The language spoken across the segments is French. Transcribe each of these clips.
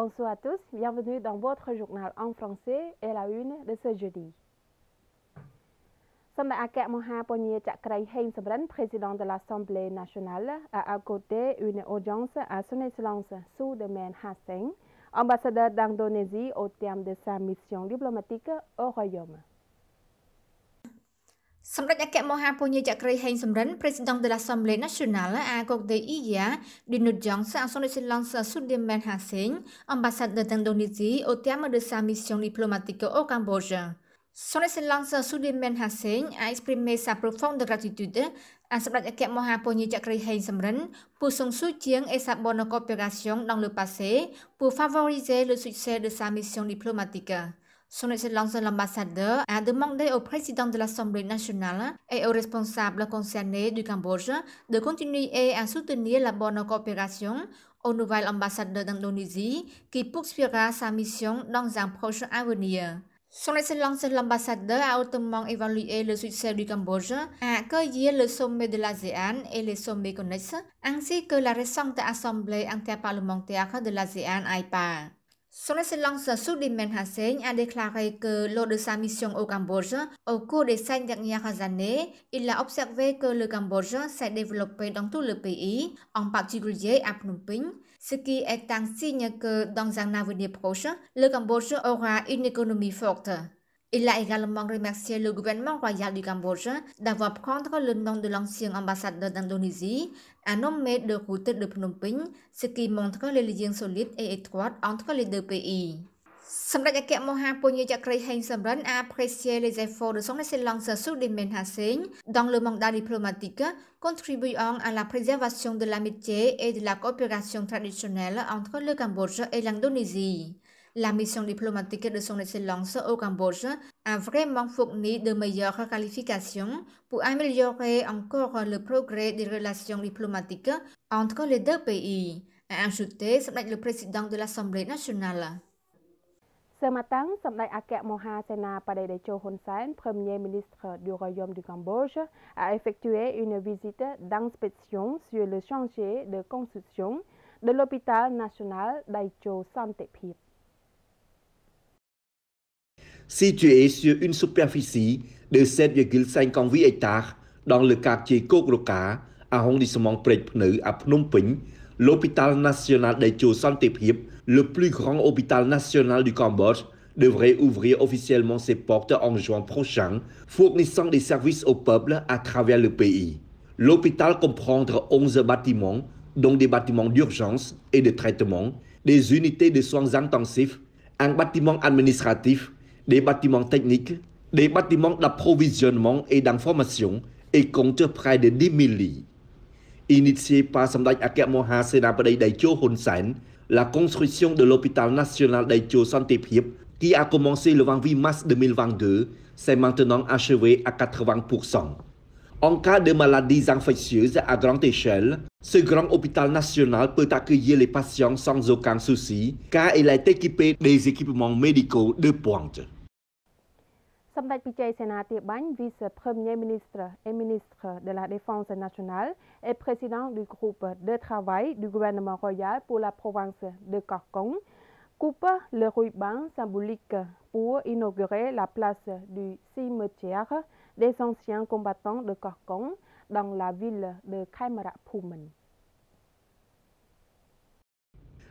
Bonsoir à tous, bienvenue dans votre journal en français et la une de ce jeudi. président de l'Assemblée nationale, a accordé une audience à son Excellence Soudemen Hassan, ambassadeur d'Indonésie au terme de sa mission diplomatique au Royaume. សម្ដេចអគ្គមហាពញាចក្រីហេងសំរិន President de l'Assemblée Nationale à Côte d'Ivoire Dinudjong Sa Son Excellence Sudirman Hassan Ambassadeur d'Indonésie au terme de sa mission diplomatique au Cambodge Son Excellence Sudirman Hassan a exprimé sa profonde gratitude à សម្ដេចអគ្គមហាពញាចក្រីហេងសំរិន pour son soutien et sa bonne coopération dans le passé pour favoriser le succès de sa mission diplomatique Son Excellence l'ambassadeur a demandé au président de l'Assemblée nationale et aux responsables concernés du Cambodge de continuer à soutenir la bonne coopération au nouvel ambassadeur d'Indonésie qui poursuivra sa mission dans un proche avenir. Son Excellence l'ambassadeur a hautement évalué le succès du Cambodge à accueillir le sommet de l'ASEAN et les sommets connexes, ainsi que la récente assemblée interparlementaire de l'ASEAN-IPA. Son Excellence Sudiman Hassein a déclaré que lors de sa mission au Cambodge, au cours des cinq dernières années, il a observé que le Cambodge s'est développé dans tout le pays, en particulier à Phnom Penh, ce qui est un signe que dans un avenir proche, le Cambodge aura une économie forte. Il a également remercié le gouvernement royal du Cambodge d'avoir prendre le nom de l'ancien ambassadeur d'Indonésie, un nommé de route de Phnom Penh, ce qui montre les liens solides et étroites entre les deux pays. សម្ដេចអគ្គមហាពញាចក្រីហេងសំរិនអាប្រេស៊ីលេសេហ្វូដសងនៃសេឡង់សាស៊ូដេមេនហាសេងដងលើម៉ងដាឌីប្លូម៉ាទីក contribuant à la préservation de l'amitié et de la coopération traditionnelle entre le Cambodge et l'Indonésie La mission diplomatique de son Excellence au Cambodge a vraiment fourni de meilleures qualifications pour améliorer encore le progrès des relations diplomatiques entre les deux pays, a ajouté le président de l'Assemblée nationale. Ce matin, Sena Hun Sen, premier ministre du Royaume du Cambodge, a effectué une visite d'inspection sur le chantier de construction de l'hôpital national d'Aicho Santé situé sur une superficie de 7,58 hectares dans le quartier Kogroka, arrondissement Prek-Pneu à Phnom Penh, l'hôpital national santé Chaux le plus grand hôpital national du Cambodge, devrait ouvrir officiellement ses portes en juin prochain, fournissant des services au peuple à travers le pays. L'hôpital comprendra 11 bâtiments, dont des bâtiments d'urgence et de traitement, des unités de soins intensifs, un bâtiment administratif, des bâtiments techniques, des bâtiments d'approvisionnement et d'information et compte près de 10 000 lits. Initiée par Samdak Akhemoha Senapadi Daicho Hun Sen, la construction de l'hôpital national Daicho Santé qui a commencé le 28 mars 2022, s'est maintenant achevée à 80%. En cas de maladies infectieuses à grande échelle, ce grand hôpital national peut accueillir les patients sans aucun souci car il est équipé des équipements médicaux de pointe. Ban vice-premier ministre et ministre de la Défense nationale et président du groupe de travail du gouvernement royal pour la province de Korkong coupe le ruban symbolique pour inaugurer la place du cimetière des anciens combattants de Korkong dans la ville de khaimara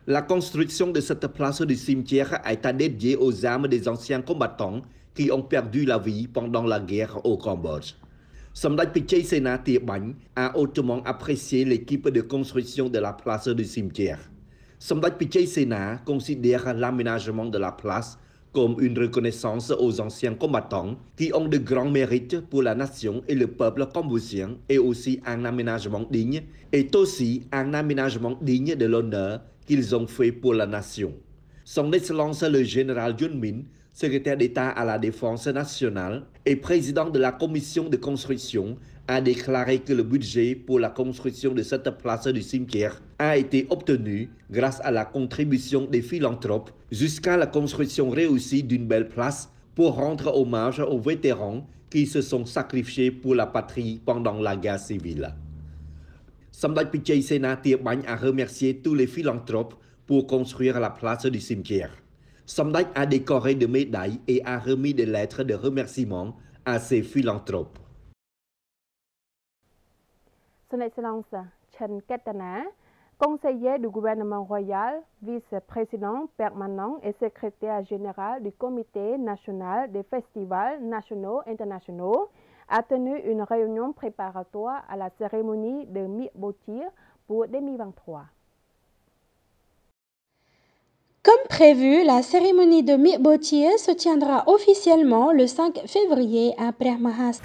La construction de cette place du cimetière a été dédiée aux armes des anciens combattants qui ont perdu la vie pendant la guerre au Cambodge. Samdak Pichai Sena a hautement apprécié l'équipe de construction de la place du cimetière. Samdak Pichai Sena considère l'aménagement de la place comme une reconnaissance aux anciens combattants qui ont de grands mérites pour la nation et le peuple cambodgien et aussi un aménagement digne aussi un aménagement digne de l'honneur qu'ils ont fait pour la nation. Son Excellence le général Yun secrétaire d'État à la Défense nationale et président de la commission de construction, a déclaré que le budget pour la construction de cette place du cimetière a été obtenu grâce à la contribution des philanthropes jusqu'à la construction réussie d'une belle place pour rendre hommage aux vétérans qui se sont sacrifiés pour la patrie pendant la guerre civile. Samdak Pichai Sena a remercié tous les philanthropes pour construire la place du cimetière. Somdac a décoré de médailles et a remis des lettres de remerciement à ses philanthropes. Son Excellence Chen Ketana, conseiller du gouvernement royal, vice-président permanent et secrétaire général du Comité national des festivals nationaux et internationaux, a tenu une réunion préparatoire à la cérémonie de Mi pour 2023. Comme prévu, la cérémonie de Mi'botiye se tiendra officiellement le 5 février à Premahast,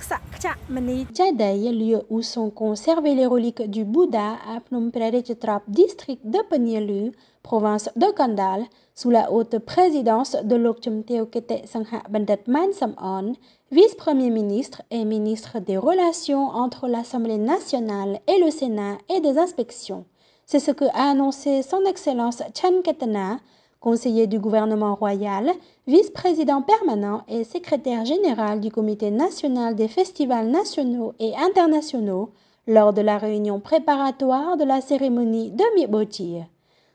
lieu où sont conservées les reliques du Bouddha à Phnom Prerichitrap, district de Penyelu, province de Kandal, sous la haute présidence de Lokchum Teokete Sangha Bandet Mansam Samon, vice-premier ministre et ministre des Relations entre l'Assemblée nationale et le Sénat et des inspections. C'est ce que a annoncé son Excellence Chan Ketana, conseiller du gouvernement royal, vice-président permanent et secrétaire général du Comité national des festivals nationaux et internationaux lors de la réunion préparatoire de la cérémonie de Mibotir.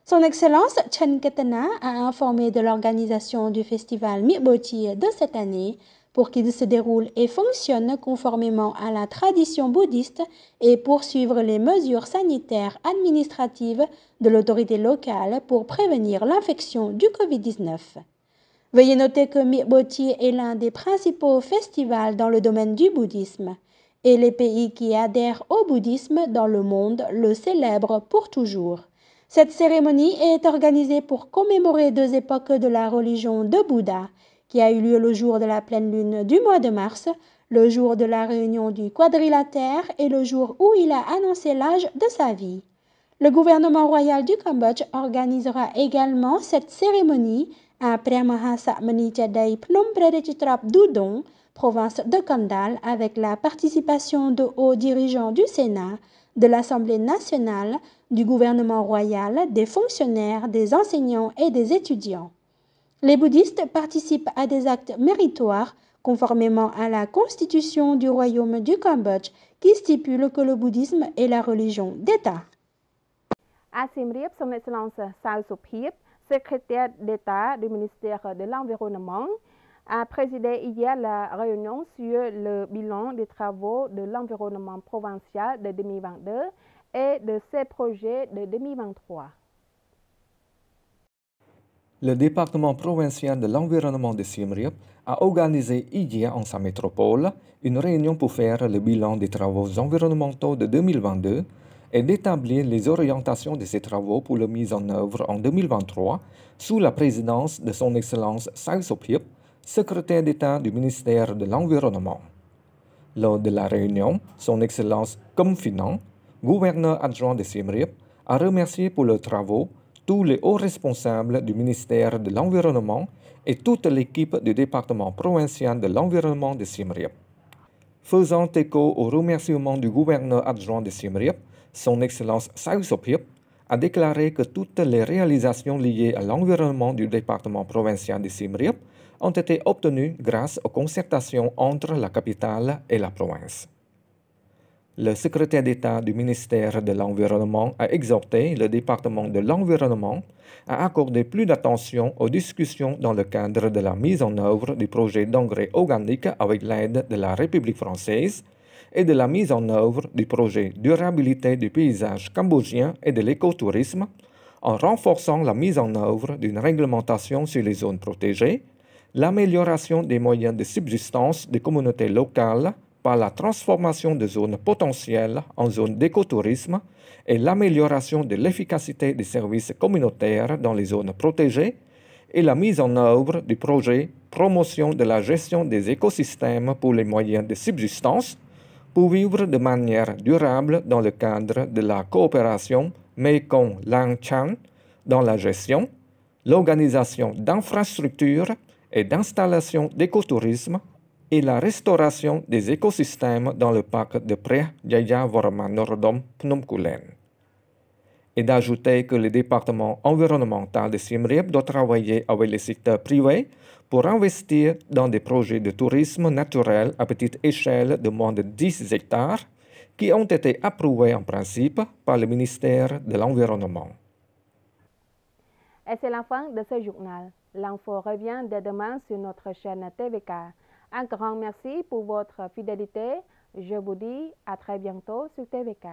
Son Excellence Chen Ketena a informé de l'organisation du festival Mibotir de cette année pour qu'il se déroule et fonctionne conformément à la tradition bouddhiste et poursuivre les mesures sanitaires administratives de l'autorité locale pour prévenir l'infection du Covid-19. Veuillez noter que Mirboti est l'un des principaux festivals dans le domaine du bouddhisme et les pays qui adhèrent au bouddhisme dans le monde le célèbrent pour toujours. Cette cérémonie est organisée pour commémorer deux époques de la religion de Bouddha qui a eu lieu le jour de la pleine lune du mois de mars, le jour de la réunion du quadrilatère et le jour où il a annoncé l'âge de sa vie. Le gouvernement royal du Cambodge organisera également cette cérémonie à Premahasapmanichadai Phnom Dudong, province de Kandal, avec la participation de hauts dirigeants du Sénat, de l'Assemblée nationale, du gouvernement royal, des fonctionnaires, des enseignants et des étudiants. Les bouddhistes participent à des actes méritoires conformément à la constitution du royaume du Cambodge qui stipule que le bouddhisme est la religion d'État. អាចសៀមរាបសំណាក់ស្នងសាសៅសុភាព secrétaire d'État du ministère de l'Environnement a présidé hier la réunion sur le bilan des travaux de l'environnement provincial de 2022 et de ses projets de 2023. Le département provincial de l'environnement de Siem a organisé hier en sa métropole une réunion pour faire le bilan des travaux environnementaux de 2022 et d'établir les orientations de ces travaux pour la mise en œuvre en 2023 sous la présidence de son Excellence Sai secrétaire d'État du ministère de l'Environnement. Lors de la réunion, son Excellence Comfinan, gouverneur adjoint de Siem a remercié pour leurs travaux tous les hauts responsables du ministère de l'Environnement et toute l'équipe du département provincial de l'Environnement de Siem Faisant écho au remerciement du gouverneur adjoint de Siem son Excellence Sausopiep a déclaré que toutes les réalisations liées à l'environnement du département provincial de Siem ont été obtenues grâce aux concertations entre la capitale et la province le secrétaire d'État du ministère de l'Environnement a exhorté le département de l'Environnement à accorder plus d'attention aux discussions dans le cadre de la mise en œuvre du projet d'engrais organique avec l'aide de la République française et de la mise en œuvre du projet durabilité du paysage cambodgien et de l'écotourisme en renforçant la mise en œuvre d'une réglementation sur les zones protégées, l'amélioration des moyens de subsistance des communautés locales la transformation de zones potentielles en zones d'écotourisme et l'amélioration de l'efficacité des services communautaires dans les zones protégées et la mise en œuvre du projet Promotion de la gestion des écosystèmes pour les moyens de subsistance pour vivre de manière durable dans le cadre de la coopération mekong chan dans la gestion, l'organisation d'infrastructures et d'installations d'écotourisme et la restauration des écosystèmes dans le parc de Pré Jayavarma vorma nordom Kulen. Et d'ajouter que le département environnemental de Siem Reap doit travailler avec les secteurs privés pour investir dans des projets de tourisme naturel à petite échelle de moins de 10 hectares qui ont été approuvés en principe par le ministère de l'Environnement. Et c'est la fin de ce journal. L'info revient dès demain sur notre chaîne TVK. Un grand merci pour votre fidélité. Je vous dis à très bientôt sur TVK.